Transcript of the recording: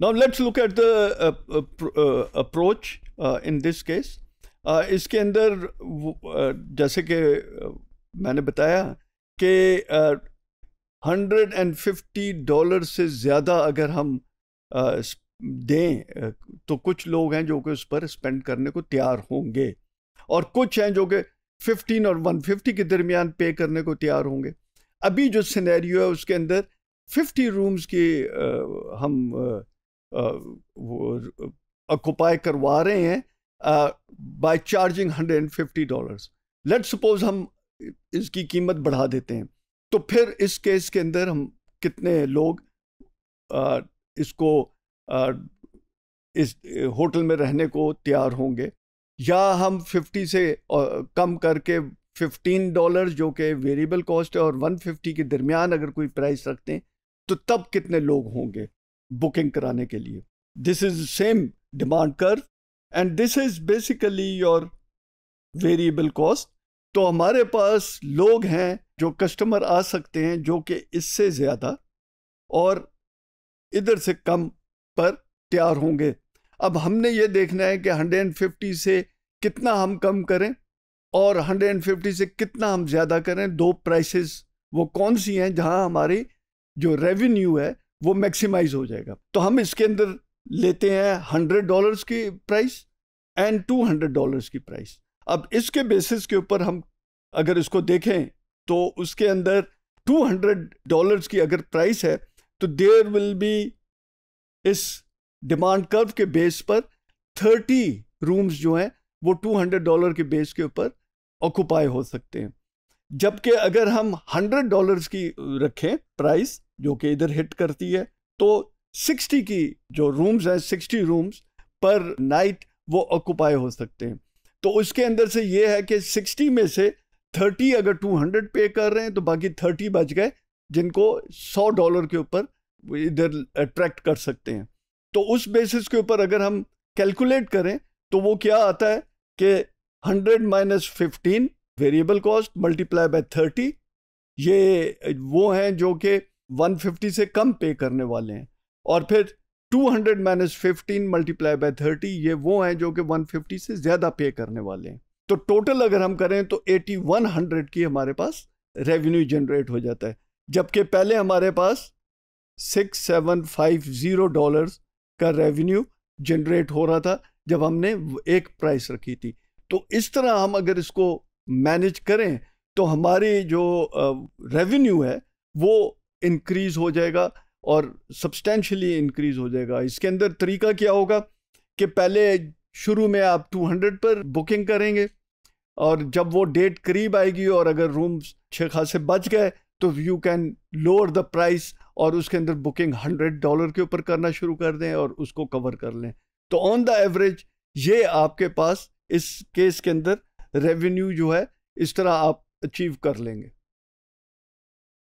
Now let's look at the uh, uh, uh approach uh, in this case. Uh, इसके अंदर जैसे कि मैंने बताया कि हंड्रेड एंड फिफ्टी डॉलर से ज़्यादा अगर हम दें तो कुछ लोग हैं जो कि उस पर स्पेंड करने को तैयार होंगे और कुछ हैं जो कि फिफ्टीन और वन फिफ्टी के दरमियान पे करने को तैयार होंगे अभी जो सिनेरियो है उसके अंदर फिफ्टी रूम्स की हम अकुपाई करवा रहे हैं by charging hundred and fifty dollars let suppose हम इसकी कीमत बढ़ा देते हैं तो फिर इस केस के अंदर हम कितने लोग आ, इसको आ, इस होटल में रहने को तैयार होंगे या हम 50 से कम करके 15 डॉलर जो कि वेरिएबल कॉस्ट है और 150 के दरमियान अगर कोई प्राइस रखते हैं तो तब कितने लोग होंगे बुकिंग कराने के लिए दिस इज सेम डिमांड कर and this is basically your variable cost तो हमारे पास लोग हैं जो कस्टमर आ सकते हैं जो कि इससे ज़्यादा और इधर से कम पर तैयार होंगे अब हमने ये देखना है कि 150 से कितना हम कम करें और 150 से कितना हम ज़्यादा करें दो प्राइसेस वो कौन सी हैं जहां हमारी जो रेवेन्यू है वो मैक्सिमाइज हो जाएगा तो हम इसके अंदर लेते हैं हंड्रेड डॉलर्स की price and two hundred dollars की प्राइस अब इसके बेसिस के ऊपर हम अगर इसको देखें तो उसके अंदर टू हंड्रेड डॉलर्स की अगर प्राइस है तो देर विल बी इस डिमांड कर्व के बेस पर थर्टी रूम्स जो हैं वो टू हंड्रेड डॉलर के बेस के ऊपर ऑक्यूपाई हो सकते हैं जबकि अगर हम हंड्रेड डॉलर्स की रखें प्राइस जो कि इधर हिट करती है तो 60 की जो रूम्स हैं 60 रूम्स पर नाइट वो ऑक्यूपाई हो सकते हैं तो उसके अंदर से ये है कि 60 में से 30 अगर 200 पे कर रहे हैं तो बाकी 30 बच गए जिनको 100 डॉलर के ऊपर इधर अट्रैक्ट कर सकते हैं तो उस बेसिस के ऊपर अगर हम कैलकुलेट करें तो वो क्या आता है कि 100 minus fifteen variable cost multiply by thirty ये वो हैं जो कि 150 से कम पे करने वाले हैं और फिर 200 hundred minus fifteen multiply by thirty ये वो हैं जो कि 150 से ज़्यादा पे करने वाले हैं तो टोटल अगर हम करें तो 8100 की हमारे पास रेवेन्यू जनरेट हो जाता है जबकि पहले हमारे पास 6750 डॉलर्स का रेवेन्यू जनरेट हो रहा था जब हमने एक प्राइस रखी थी तो इस तरह हम अगर इसको मैनेज करें तो हमारी जो रेवेन्यू है वो इंक्रीज हो जाएगा और सब्सटैंशली इंक्रीज हो जाएगा इसके अंदर तरीका क्या होगा कि पहले शुरू में आप 200 पर बुकिंग करेंगे और जब वो डेट करीब आएगी और अगर रूम छः खासे बच गए तो you can lower the price और उसके अंदर बुकिंग हंड्रेड डॉलर के ऊपर करना शुरू कर दें और उसको कवर कर लें तो ऑन द एवरेज ये आपके पास इस केस के अंदर रेवेन्यू जो है इस तरह आप अचीव कर लेंगे